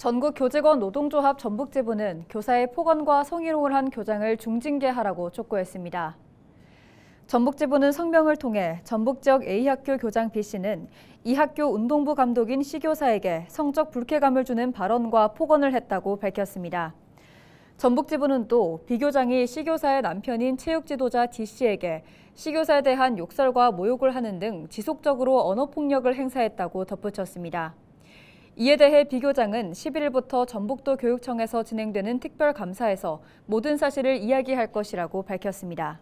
전국 교직원 노동조합 전북지부는 교사의 폭언과 성희롱을 한 교장을 중징계하라고 촉구했습니다. 전북지부는 성명을 통해 전북 지역 A학교 교장 B씨는 이 학교 운동부 감독인 C교사에게 성적 불쾌감을 주는 발언과 폭언을 했다고 밝혔습니다. 전북지부는 또 비교장이 C교사의 남편인 체육지도자 D씨에게 C교사에 대한 욕설과 모욕을 하는 등 지속적으로 언어폭력을 행사했다고 덧붙였습니다. 이에 대해 비교장은 11일부터 전북도 교육청에서 진행되는 특별감사에서 모든 사실을 이야기할 것이라고 밝혔습니다.